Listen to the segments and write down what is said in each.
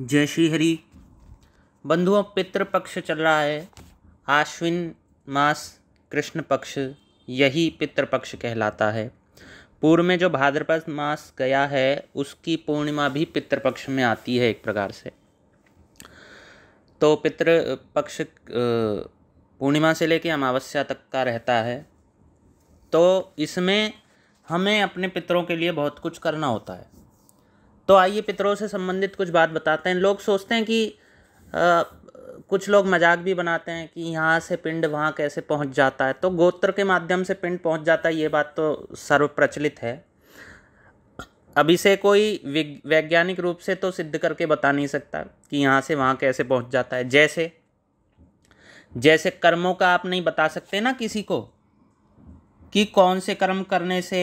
जय श्री हरि बंधुओं पितृपक्ष चल रहा है आश्विन मास कृष्ण पक्ष यही पितृपक्ष कहलाता है पूर्व में जो भाद्रपद मास गया है उसकी पूर्णिमा भी पितृपक्ष में आती है एक प्रकार से तो पितृपक्ष पूर्णिमा से लेके अमावस्या तक का रहता है तो इसमें हमें अपने पितरों के लिए बहुत कुछ करना होता है तो आइए पितरों से संबंधित कुछ बात बताते हैं लोग सोचते हैं कि आ, कुछ लोग मजाक भी बनाते हैं कि यहाँ से पिंड वहाँ कैसे पहुँच जाता है तो गोत्र के माध्यम से पिंड पहुँच जाता है ये बात तो सर्वप्रचलित है अब इसे कोई वैज्ञानिक रूप से तो सिद्ध करके बता नहीं सकता कि यहाँ से वहाँ कैसे पहुँच जाता है जैसे जैसे कर्मों का आप नहीं बता सकते ना किसी को कि कौन से कर्म करने से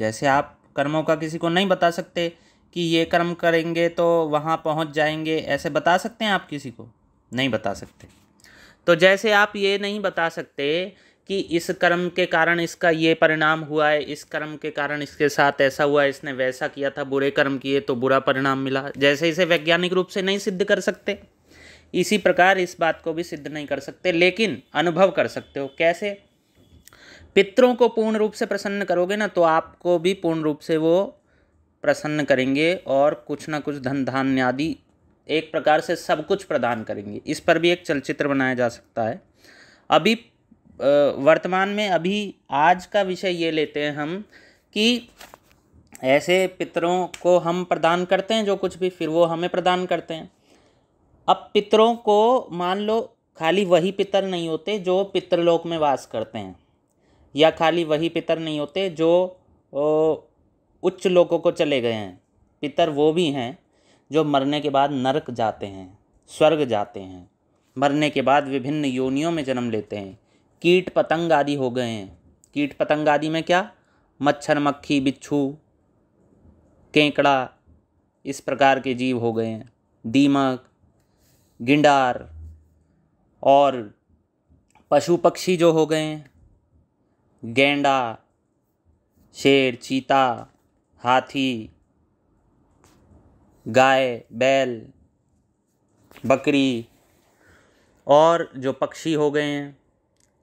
जैसे आप कर्मों का किसी को नहीं बता सकते कि ये कर्म करेंगे तो वहाँ पहुँच जाएंगे ऐसे बता सकते हैं आप किसी को नहीं बता सकते तो जैसे आप ये नहीं बता सकते कि इस कर्म के कारण इसका ये परिणाम हुआ है इस कर्म के कारण इसके साथ ऐसा हुआ है इसने वैसा किया था बुरे कर्म किए तो बुरा परिणाम मिला जैसे इसे वैज्ञानिक रूप से नहीं सिद्ध कर सकते इसी प्रकार इस बात को भी सिद्ध नहीं कर सकते लेकिन अनुभव कर सकते हो कैसे पितरों को पूर्ण रूप से प्रसन्न करोगे ना तो आपको भी पूर्ण रूप से वो प्रसन्न करेंगे और कुछ ना कुछ धन धान्य आदि एक प्रकार से सब कुछ प्रदान करेंगे इस पर भी एक चलचित्र बनाया जा सकता है अभी वर्तमान में अभी आज का विषय ये लेते हैं हम कि ऐसे पितरों को हम प्रदान करते हैं जो कुछ भी फिर वो हमें प्रदान करते हैं अब पितरों को मान लो खाली वही पितर नहीं होते जो पितृलोक में वास करते हैं या खाली वही पितर नहीं होते जो उच्च लोगों को चले गए हैं पितर वो भी हैं जो मरने के बाद नरक जाते हैं स्वर्ग जाते हैं मरने के बाद विभिन्न योनियों में जन्म लेते हैं कीट पतंग आदि हो गए हैं कीट पतंग आदि में क्या मच्छर मक्खी बिच्छू केकड़ा इस प्रकार के जीव हो गए हैं दीमक गिंडार और पशु पक्षी जो हो गए हैं गेंडा शेर चीता हाथी गाय बैल बकरी और जो पक्षी हो गए हैं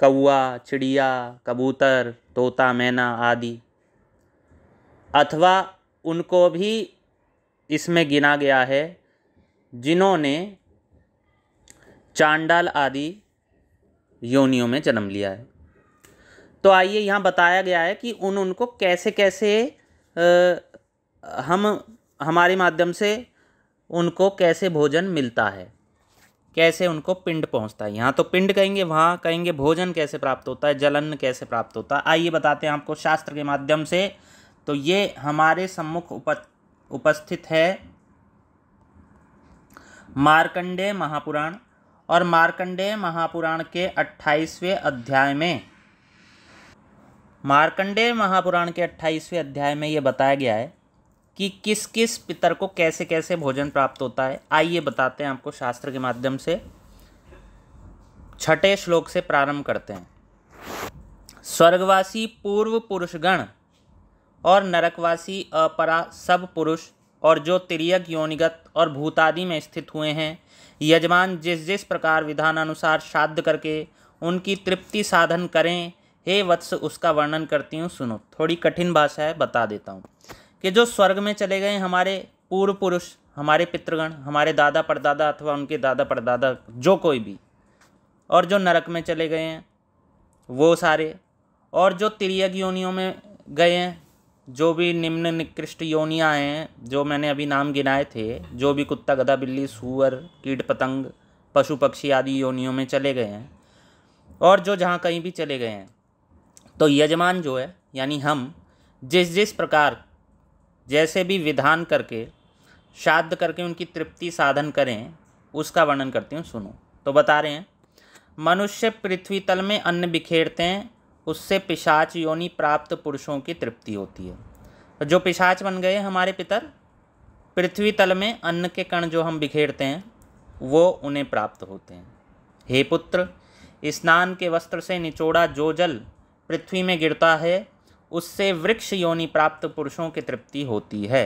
कौआ चिड़िया कबूतर तोता मैना आदि अथवा उनको भी इसमें गिना गया है जिन्होंने चांडाल आदि योनियों में जन्म लिया है तो आइए यहाँ बताया गया है कि उन उनको कैसे कैसे हम हमारे माध्यम से उनको कैसे भोजन मिलता है कैसे उनको पिंड पहुंचता है यहाँ तो पिंड कहेंगे वहाँ कहेंगे भोजन कैसे प्राप्त होता है जलन कैसे प्राप्त होता है आइए बताते हैं आपको शास्त्र के माध्यम से तो ये हमारे सम्मुख उप उपस्थित है मार्कंडेय महापुराण और मार्कंडेय महापुराण के अट्ठाईसवें अध्याय में मार्कंडेय महापुराण के अट्ठाईसवें अध्याय में ये बताया गया है कि किस किस पितर को कैसे कैसे भोजन प्राप्त होता है आइए बताते हैं आपको शास्त्र के माध्यम से छठे श्लोक से प्रारंभ करते हैं स्वर्गवासी पूर्व पुरुषगण और नरकवासी अपरा सब पुरुष और जो तिरक योनिगत और भूतादि में स्थित हुए हैं यजमान जिस जिस प्रकार विधान अनुसार श्राद्ध करके उनकी तृप्ति साधन करें हे वत्स उसका वर्णन करती हूँ सुनो थोड़ी कठिन भाषा है बता देता हूँ कि जो स्वर्ग में चले गए हमारे पूर्व पुरुष हमारे पितृगण हमारे दादा परदादा अथवा उनके दादा परदादा जो कोई भी और जो नरक में चले गए हैं वो सारे और जो तिरियक योनियों में गए हैं जो भी निम्न निकृष्ट योनियाँ हैं जो मैंने अभी नाम गिनाए थे जो भी कुत्ता गधा बिल्ली सूअर कीट पतंग पशु पक्षी आदि योनियों में चले गए हैं और जो जहाँ कहीं भी चले गए हैं तो यजमान जो है यानी हम जिस जिस प्रकार जैसे भी विधान करके श्राद्ध करके उनकी तृप्ति साधन करें उसका वर्णन करती हूँ सुनो तो बता रहे हैं मनुष्य पृथ्वी तल में अन्न बिखेरते हैं उससे पिशाच योनि प्राप्त पुरुषों की तृप्ति होती है जो पिशाच बन गए हमारे पितर पृथ्वी तल में अन्न के कण जो हम बिखेरते हैं वो उन्हें प्राप्त होते हैं हे पुत्र स्नान के वस्त्र से निचोड़ा जो जल पृथ्वी में गिरता है उससे वृक्ष योनि प्राप्त पुरुषों की तृप्ति होती है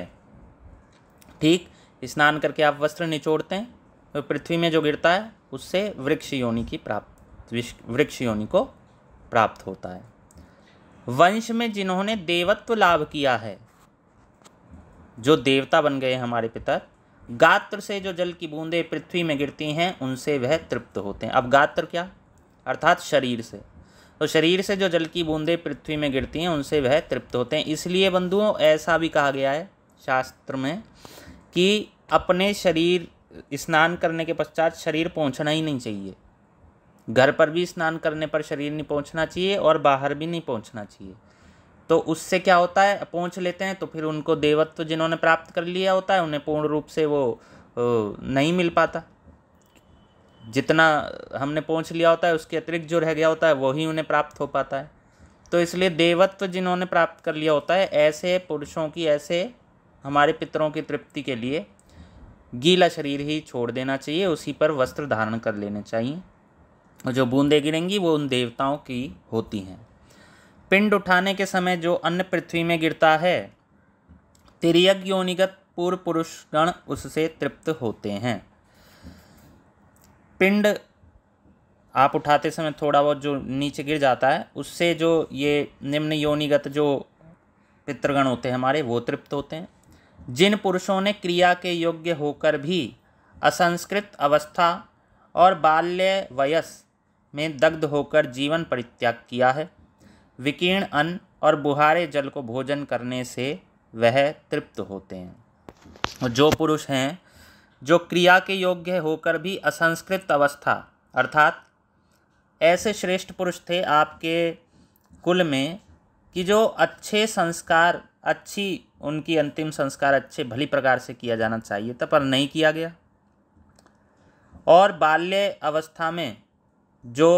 ठीक स्नान करके आप वस्त्र निचोड़ते हैं तो पृथ्वी में जो गिरता है उससे वृक्ष योनि की प्राप्त वृक्ष योनि को प्राप्त होता है वंश में जिन्होंने देवत्व लाभ किया है जो देवता बन गए हमारे पिता गात्र से जो जल की बूंदें पृथ्वी में गिरती हैं उनसे वह तृप्त होते हैं अब गात्र क्या अर्थात शरीर से तो शरीर से जो जल की बूंदें पृथ्वी में गिरती हैं उनसे वह तृप्त होते हैं इसलिए बंधुओं ऐसा भी कहा गया है शास्त्र में कि अपने शरीर स्नान करने के पश्चात शरीर पहुंचना ही नहीं चाहिए घर पर भी स्नान करने पर शरीर नहीं पहुंचना चाहिए और बाहर भी नहीं पहुंचना चाहिए तो उससे क्या होता है पहुंच लेते हैं तो फिर उनको देवत्व जिन्होंने प्राप्त कर लिया होता है उन्हें पूर्ण रूप से वो नहीं मिल पाता जितना हमने पहुंच लिया होता है उसके अतिरिक्त जो रह गया होता है वही उन्हें प्राप्त हो पाता है तो इसलिए देवत्व जिन्होंने प्राप्त कर लिया होता है ऐसे पुरुषों की ऐसे हमारे पितरों की तृप्ति के लिए गीला शरीर ही छोड़ देना चाहिए उसी पर वस्त्र धारण कर लेने चाहिए और जो बूंदे गिरेंगी वो उन देवताओं की होती हैं पिंड उठाने के समय जो अन्न पृथ्वी में गिरता है तिरयज्ञ योनिगत पूर्व पुरुषगण उससे तृप्त होते हैं पिंड आप उठाते समय थोड़ा बहुत जो नीचे गिर जाता है उससे जो ये निम्न योनिगत जो पितृगण होते हैं हमारे वो तृप्त होते हैं जिन पुरुषों ने क्रिया के योग्य होकर भी असंस्कृत अवस्था और बाल्य वयस में दग्ध होकर जीवन परित्याग किया है विकीर्ण अन्न और बुहारे जल को भोजन करने से वह तृप्त होते हैं और जो पुरुष हैं जो क्रिया के योग्य होकर भी असंस्कृत अवस्था अर्थात ऐसे श्रेष्ठ पुरुष थे आपके कुल में कि जो अच्छे संस्कार अच्छी उनकी अंतिम संस्कार अच्छे भली प्रकार से किया जाना चाहिए था पर नहीं किया गया और बाल्य अवस्था में जो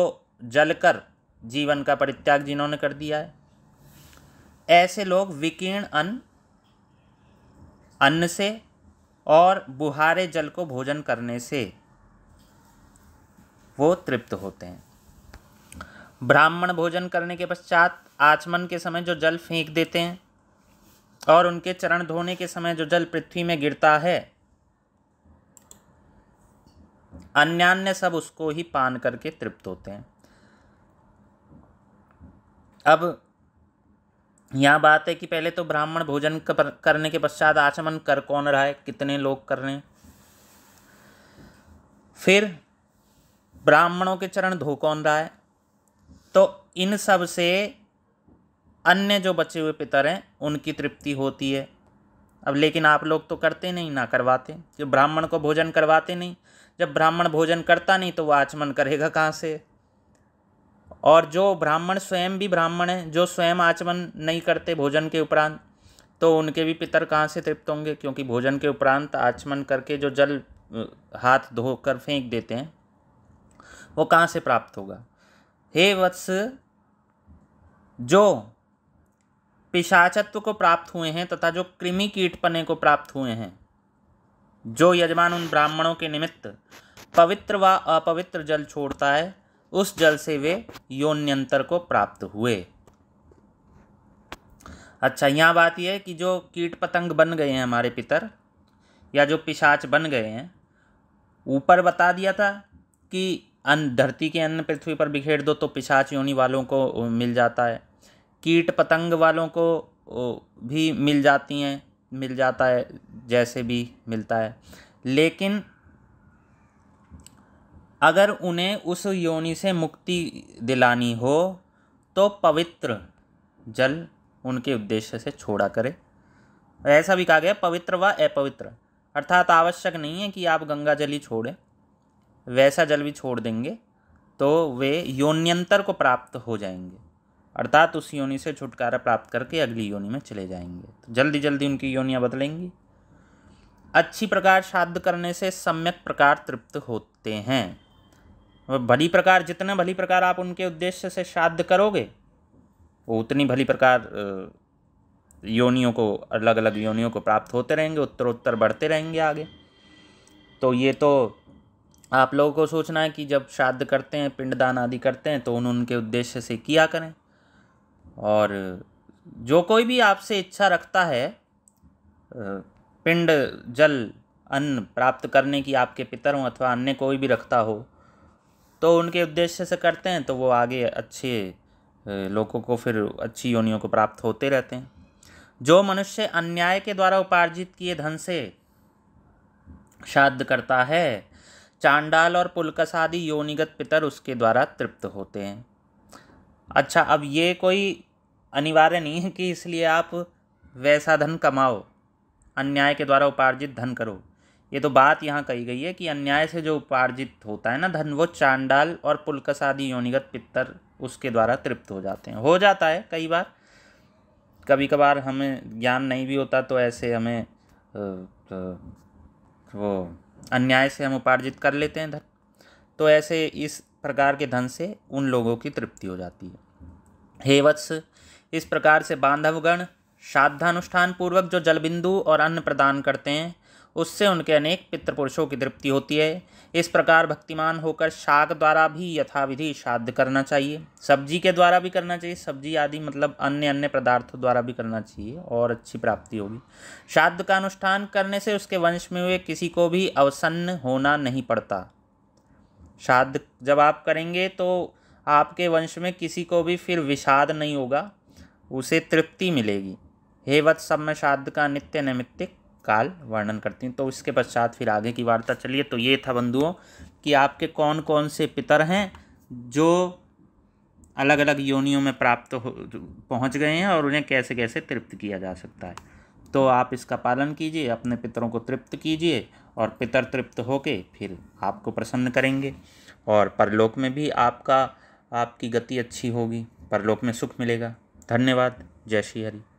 जलकर जीवन का परित्याग जिन्होंने कर दिया है ऐसे लोग विकीर्ण अन्न अन्न से और बुहारे जल को भोजन करने से वो तृप्त होते हैं ब्राह्मण भोजन करने के पश्चात आचमन के समय जो जल फेंक देते हैं और उनके चरण धोने के समय जो जल पृथ्वी में गिरता है अन्यान्य सब उसको ही पान करके तृप्त होते हैं अब यहाँ बात है कि पहले तो ब्राह्मण भोजन करने के पश्चात आचमन कर कौन रहा है कितने लोग कर रहे हैं फिर ब्राह्मणों के चरण धो कौन रहा है तो इन सब से अन्य जो बचे हुए पितर हैं उनकी तृप्ति होती है अब लेकिन आप लोग तो करते नहीं ना करवाते जो ब्राह्मण को भोजन करवाते नहीं जब ब्राह्मण भोजन करता नहीं तो वह आचमन करेगा कहाँ से और जो ब्राह्मण स्वयं भी ब्राह्मण हैं जो स्वयं आचमन नहीं करते भोजन के उपरांत तो उनके भी पितर कहाँ से तृप्त होंगे क्योंकि भोजन के उपरांत आचमन करके जो जल हाथ धोकर फेंक देते हैं वो कहाँ से प्राप्त होगा हे वत्स जो पिशाचत्व को प्राप्त हुए हैं तथा जो कृमि कीटपने को प्राप्त हुए हैं जो यजमान उन ब्राह्मणों के निमित्त पवित्र व अपवित्र जल छोड़ता है उस जल से वे योन्यंतर को प्राप्त हुए अच्छा यहाँ बात यह है कि जो कीट पतंग बन गए हैं हमारे पितर या जो पिशाच बन गए हैं ऊपर बता दिया था कि अन धरती के अन्य पृथ्वी पर बिखेर दो तो पिशाच योनि वालों को मिल जाता है कीट पतंग वालों को भी मिल जाती हैं मिल जाता है जैसे भी मिलता है लेकिन अगर उन्हें उस योनि से मुक्ति दिलानी हो तो पवित्र जल उनके उद्देश्य से छोड़ा करे ऐसा भी कहा गया पवित्र व अपवित्र अर्थात आवश्यक नहीं है कि आप गंगा जल ही छोड़ें वैसा जल भी छोड़ देंगे तो वे योन्यंतर को प्राप्त हो जाएंगे अर्थात उस योनि से छुटकारा प्राप्त करके अगली योनि में चले जाएंगे तो जल्दी जल्दी उनकी योनियाँ बदलेंगी अच्छी प्रकार श्राद्ध करने से सम्यक प्रकार तृप्त होते हैं भली प्रकार जितना भली प्रकार आप उनके उद्देश्य से श्राद्ध करोगे वो उतनी भली प्रकार योनियों को अलग अलग योनियों को प्राप्त होते रहेंगे उत्तर उत्तर बढ़ते रहेंगे आगे तो ये तो आप लोगों को सोचना है कि जब श्राद्ध करते हैं पिंडदान आदि करते हैं तो उन उनके उद्देश्य से किया करें और जो कोई भी आपसे इच्छा रखता है पिंड जल अन्न प्राप्त करने की आपके पितरों अथवा अन्य कोई भी रखता हो तो उनके उद्देश्य से करते हैं तो वो आगे अच्छे लोगों को फिर अच्छी योनियों को प्राप्त होते रहते हैं जो मनुष्य अन्याय के द्वारा उपार्जित किए धन से श्राद्ध करता है चांडाल और पुलकसादि योनिगत पितर उसके द्वारा तृप्त होते हैं अच्छा अब ये कोई अनिवार्य नहीं है कि इसलिए आप वैसा धन कमाओ अन्याय के द्वारा उपार्जित धन करो ये तो बात यहाँ कही गई है कि अन्याय से जो उपार्जित होता है ना धन वो चांडाल और पुलकस आदि योनिगत पित्तर उसके द्वारा तृप्त हो जाते हैं हो जाता है कई बार कभी कभार हमें ज्ञान नहीं भी होता तो ऐसे हमें तो वो अन्याय से हम उपार्जित कर लेते हैं धन तो ऐसे इस प्रकार के धन से उन लोगों की तृप्ति हो जाती है हे वत्स इस प्रकार से बांधवगण श्राद्धानुष्ठान पूर्वक जो जलबिंदु और अन्न प्रदान करते हैं उससे उनके अनेक पितृपुरुषों की तृप्ति होती है इस प्रकार भक्तिमान होकर शाक द्वारा भी यथाविधि श्राद्ध करना चाहिए सब्जी के द्वारा भी करना चाहिए सब्जी आदि मतलब अन्य अन्य पदार्थों द्वारा भी करना चाहिए और अच्छी प्राप्ति होगी श्राद्ध का अनुष्ठान करने से उसके वंश में हुए किसी को भी अवसन्न होना नहीं पड़ता श्राद्ध जब आप करेंगे तो आपके वंश में किसी को भी फिर विषाद नहीं होगा उसे तृप्ति मिलेगी हे वत सब में श्राद्ध का नित्य नैमित्तिक काल वर्णन करती हैं तो इसके पश्चात फिर आगे की वार्ता चलिए तो ये था बंधुओं कि आपके कौन कौन से पितर हैं जो अलग अलग योनियों में प्राप्त हो पहुँच गए हैं और उन्हें कैसे कैसे तृप्त किया जा सकता है तो आप इसका पालन कीजिए अपने पितरों को तृप्त कीजिए और पितर तृप्त होके फिर आपको प्रसन्न करेंगे और परलोक में भी आपका आपकी गति अच्छी होगी परलोक में सुख मिलेगा धन्यवाद जय श्री हरी